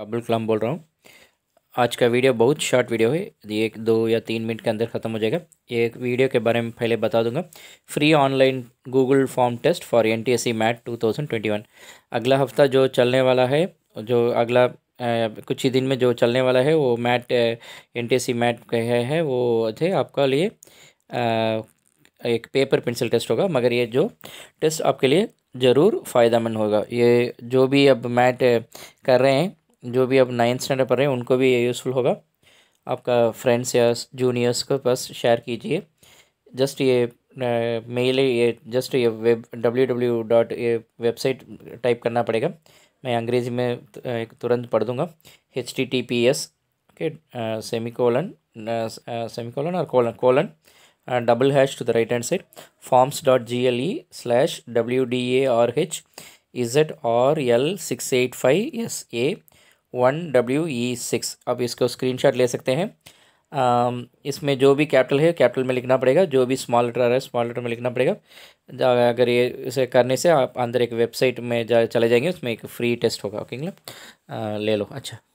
अब्दुल कलाम बोल रहा हूँ आज का वीडियो बहुत शॉर्ट वीडियो है ये एक दो या तीन मिनट के अंदर ख़त्म हो जाएगा ये एक वीडियो के बारे में पहले बता दूंगा free online Google form test for N T S C MAT two thousand twenty one अगला हफ्ता जो चलने वाला है जो अगला कुछ ही दिन में जो चलने वाला है वो MAT N T S C MAT कहे है वो थे आपका लिए आ, एक पेपर पेंसिल टेस्ट होगा मगर ये जो टेस्ट आपके लिए ज़रूर फ़ायदा मंद होगा ये जो भी अब मैट कर रहे हैं जो भी आप नाइन्थ स्टैंडर्ड पढ़ रहे हैं उनको भी ये यूज़फुल होगा आपका फ्रेंड्स या जूनियर्स के पास शेयर कीजिए जस्ट ये मेल ये जस्ट ये वेब डब्ल्यू डब्ल्यू डॉट ये वेबसाइट टाइप करना पड़ेगा मैं अंग्रेज़ी में तुरंत पढ़ दूंगा H T T P S okay semi colon semi colon और colon colon double hash to the right hand side forms dot G L E slash W D A R H is eight R L six eight five S A one W E six आप इसको screenshot ले सकते हैं इसमें जो भी capital है capital में लिखना पड़ेगा जो भी स्मॉल लेटर है स्मॉल लेटर में लिखना पड़ेगा अगर ये इसे करने से आप अंदर एक वेबसाइट में जा चले जाएंगे उसमें एक फ्री टेस्ट होगा ओके ले लो अच्छा